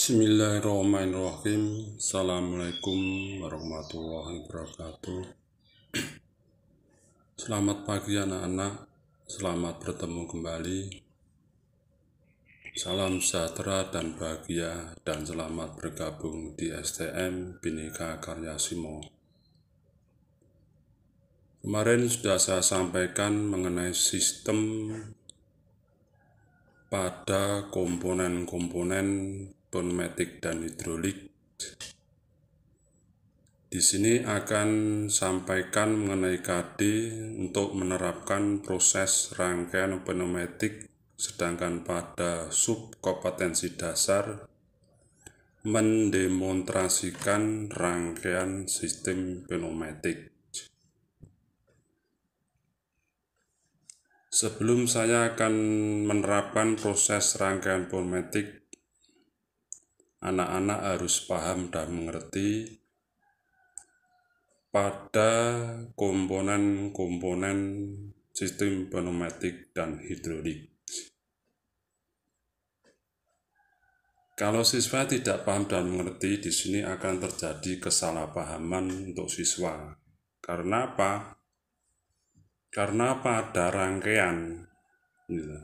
Bismillahirrahmanirrahim Assalamualaikum warahmatullahi wabarakatuh Selamat pagi anak-anak Selamat bertemu kembali Salam sejahtera dan bahagia Dan selamat bergabung di STM Bineka Karya Simo Kemarin sudah saya sampaikan mengenai sistem pada komponen-komponen pneumatik dan hidrolik. Di sini akan sampaikan mengenai KD untuk menerapkan proses rangkaian pneumatik sedangkan pada subkompetensi dasar mendemonstrasikan rangkaian sistem pneumatik. Sebelum saya akan menerapkan proses rangkaian pneumatik anak-anak harus paham dan mengerti pada komponen-komponen sistem pneumatik dan hidrolik. Kalau siswa tidak paham dan mengerti, di sini akan terjadi kesalahpahaman untuk siswa. Karena apa? Karena pada rangkaian, gitu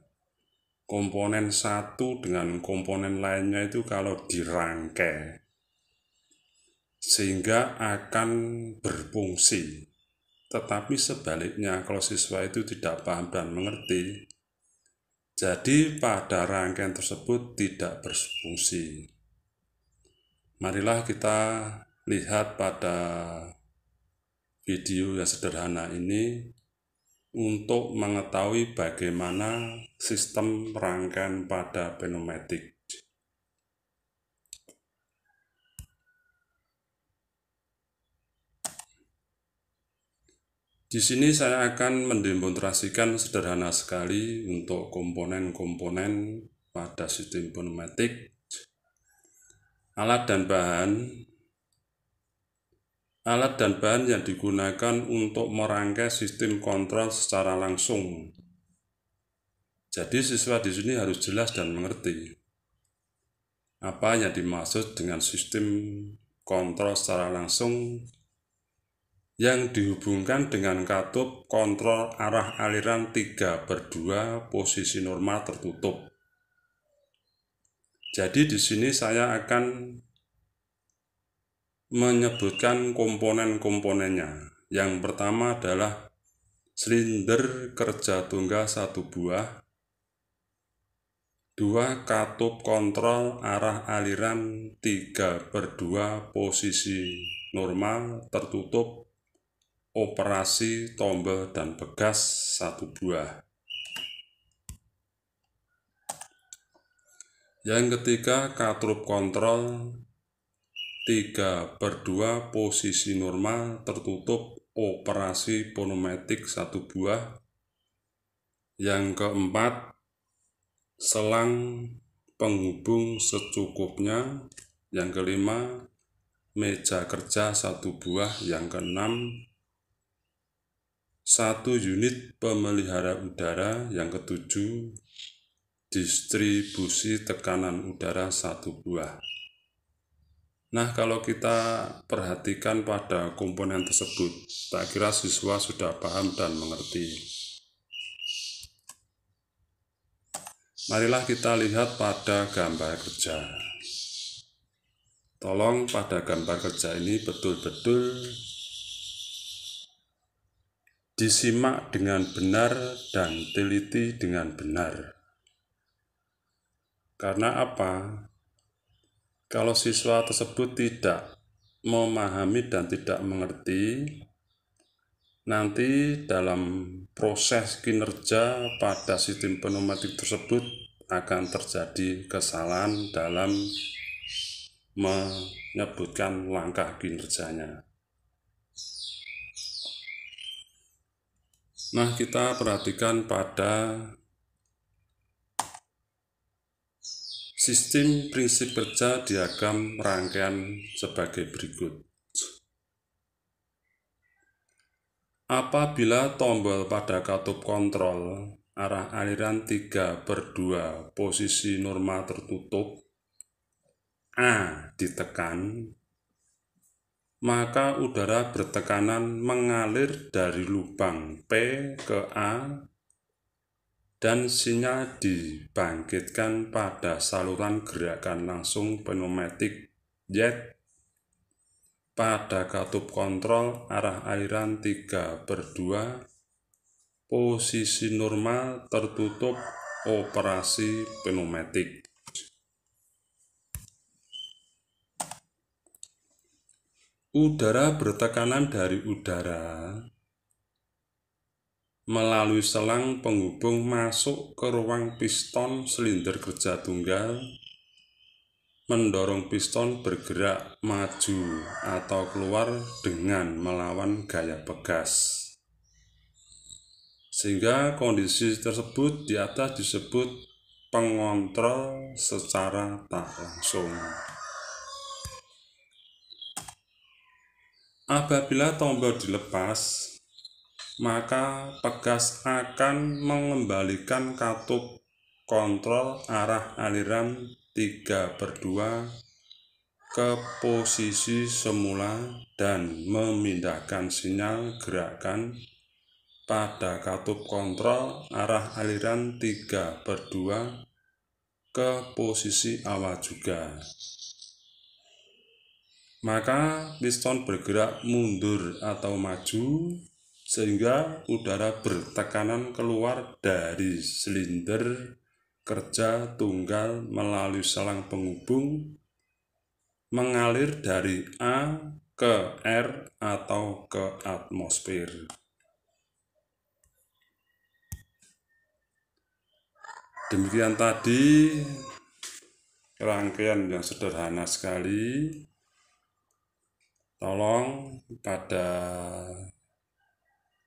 komponen satu dengan komponen lainnya itu kalau dirangkai sehingga akan berfungsi. Tetapi sebaliknya kalau siswa itu tidak paham dan mengerti, jadi pada rangkaian tersebut tidak berfungsi. Marilah kita lihat pada video yang sederhana ini untuk mengetahui bagaimana sistem rangkaian pada pneumatik. Di sini saya akan mendemonstrasikan sederhana sekali untuk komponen-komponen pada sistem pneumatik. Alat dan bahan alat dan bahan yang digunakan untuk merangkai sistem kontrol secara langsung. Jadi siswa di sini harus jelas dan mengerti apa yang dimaksud dengan sistem kontrol secara langsung yang dihubungkan dengan katup kontrol arah aliran 3 per 2 posisi normal tertutup. Jadi di sini saya akan menyebutkan komponen-komponennya. Yang pertama adalah silinder kerja tunggal satu buah, dua katup kontrol arah aliran, tiga berdua posisi normal tertutup, operasi tombol dan pegas satu buah. Yang ketiga, katrup kontrol 3 per 2 posisi normal tertutup operasi ponometik satu buah. Yang keempat, selang penghubung secukupnya. Yang kelima, meja kerja satu buah. Yang keenam, satu unit pemelihara udara. Yang ketujuh, distribusi tekanan udara satu buah. Nah, kalau kita perhatikan pada komponen tersebut, tak kira siswa sudah paham dan mengerti. Marilah kita lihat pada gambar kerja. Tolong pada gambar kerja ini betul-betul disimak dengan benar dan teliti dengan benar. Karena apa? Kalau siswa tersebut tidak memahami dan tidak mengerti, nanti dalam proses kinerja pada sistem pneumatik tersebut akan terjadi kesalahan dalam menyebutkan langkah kinerjanya. Nah, kita perhatikan pada Sistem prinsip kerja diagram rangkaian sebagai berikut. Apabila tombol pada katup kontrol arah aliran 3 per 2 posisi normal tertutup A ditekan, maka udara bertekanan mengalir dari lubang P ke A dan sinyal dibangkitkan pada saluran gerakan langsung pneumatik jet pada katup kontrol arah airan 3 per 2 posisi normal tertutup operasi pneumatik udara bertekanan dari udara melalui selang penghubung masuk ke ruang piston silinder kerja tunggal mendorong piston bergerak maju atau keluar dengan melawan gaya pegas. Sehingga kondisi tersebut di atas disebut pengontrol secara tak langsung. Apabila tombol dilepas, maka pegas akan mengembalikan katup kontrol arah aliran 3 per 2 ke posisi semula dan memindahkan sinyal gerakan pada katup kontrol arah aliran 3 per 2 ke posisi awal juga maka piston bergerak mundur atau maju sehingga udara bertekanan keluar dari silinder kerja tunggal melalui selang penghubung mengalir dari A ke R atau ke atmosfer. Demikian tadi rangkaian yang sederhana sekali. Tolong pada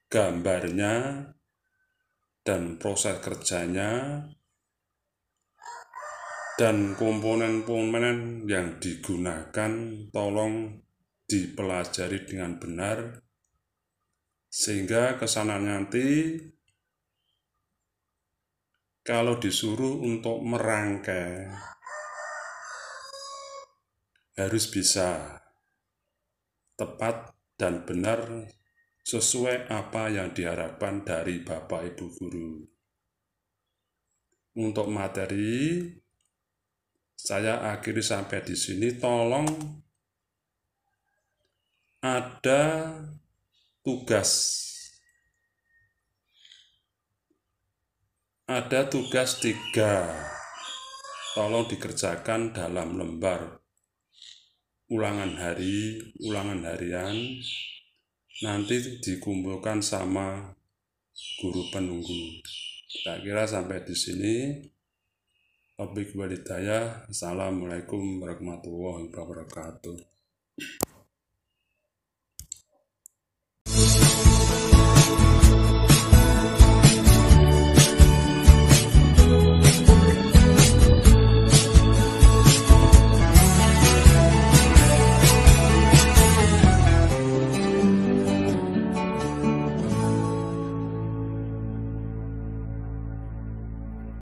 gambarnya dan proses kerjanya dan komponen-komponen yang digunakan tolong dipelajari dengan benar sehingga kesana nanti kalau disuruh untuk merangkai harus bisa tepat dan benar sesuai apa yang diharapkan dari Bapak Ibu Guru. Untuk materi, saya akhiri sampai di sini. Tolong ada tugas. Ada tugas tiga. Tolong dikerjakan dalam lembar ulangan hari, ulangan harian, nanti dikumpulkan sama guru penunggu. Tak kira sampai di sini topik walidaya. Assalamualaikum warahmatullahi wabarakatuh.